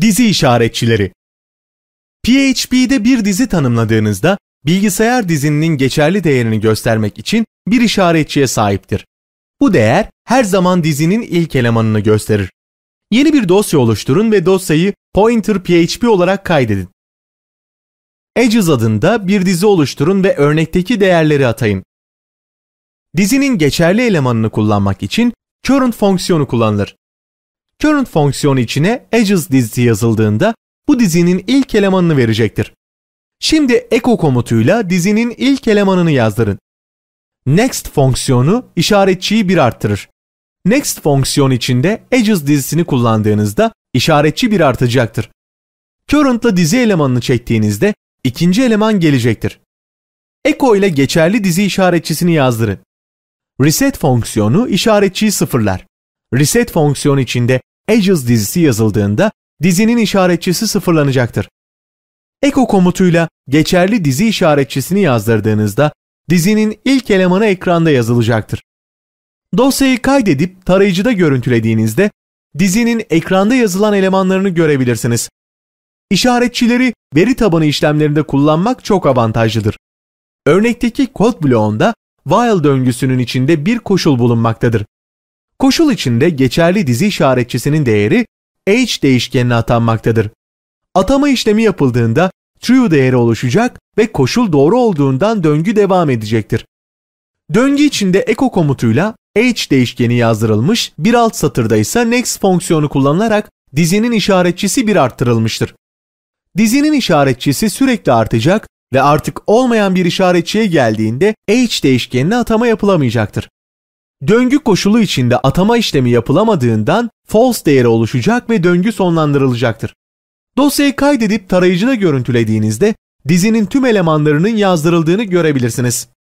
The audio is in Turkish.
Dizi işaretçileri PHP'de bir dizi tanımladığınızda bilgisayar dizinin geçerli değerini göstermek için bir işaretçiye sahiptir. Bu değer her zaman dizinin ilk elemanını gösterir. Yeni bir dosya oluşturun ve dosyayı pointer PHP olarak kaydedin. Edges adında bir dizi oluşturun ve örnekteki değerleri atayın. Dizinin geçerli elemanını kullanmak için current fonksiyonu kullanılır current fonksiyon içine edges dizisi yazıldığında bu dizinin ilk elemanını verecektir. Şimdi echo komutuyla dizinin ilk elemanını yazdırın. Next fonksiyonu işaretçiyi bir arttırır. Next fonksiyon içinde edges dizisini kullandığınızda işaretçi bir artacaktır. Current'la dizi elemanını çektiğinizde ikinci eleman gelecektir. Echo ile geçerli dizi işaretçisini yazdırın. Reset fonksiyonu işaretçiyi sıfırlar. Reset fonksiyon içinde Agile dizisi yazıldığında dizinin işaretçisi sıfırlanacaktır. Echo komutuyla geçerli dizi işaretçisini yazdırdığınızda dizinin ilk elemanı ekranda yazılacaktır. Dosyayı kaydedip tarayıcıda görüntülediğinizde dizinin ekranda yazılan elemanlarını görebilirsiniz. İşaretçileri veri tabanı işlemlerinde kullanmak çok avantajlıdır. Örnekteki kod bloğunda while döngüsünün içinde bir koşul bulunmaktadır. Koşul içinde geçerli dizi işaretçisinin değeri h değişkenine atanmaktadır. Atama işlemi yapıldığında true değeri oluşacak ve koşul doğru olduğundan döngü devam edecektir. Döngü içinde echo komutuyla h değişkeni yazdırılmış, bir alt satırda ise next fonksiyonu kullanılarak dizinin işaretçisi bir arttırılmıştır. Dizinin işaretçisi sürekli artacak ve artık olmayan bir işaretçiye geldiğinde h değişkenine atama yapılamayacaktır. Döngü koşulu içinde atama işlemi yapılamadığından false değeri oluşacak ve döngü sonlandırılacaktır. Dosyayı kaydedip tarayıcıda görüntülediğinizde dizinin tüm elemanlarının yazdırıldığını görebilirsiniz.